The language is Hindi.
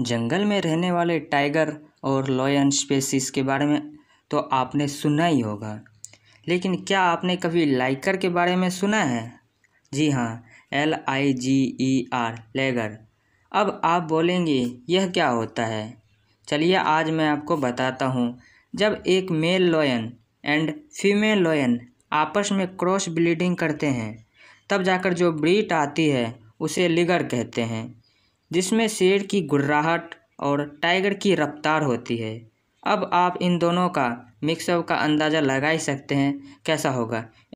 जंगल में रहने वाले टाइगर और लॉयन स्पेसिस के बारे में तो आपने सुना ही होगा लेकिन क्या आपने कभी लाइकर के बारे में सुना है जी हाँ L I ji E R लेगर अब आप बोलेंगे यह क्या होता है चलिए आज मैं आपको बताता हूँ जब एक male lion and female lion आपस में क्रॉस ब्लीडिंग करते हैं तब जाकर जो ब्रीट आती है उसे लिगर कहते हैं जिसमें शेर की गुर्राहट और टाइगर की रफ्तार होती है अब आप इन दोनों का मिक्सअप का अंदाज़ा लगा ही सकते हैं कैसा होगा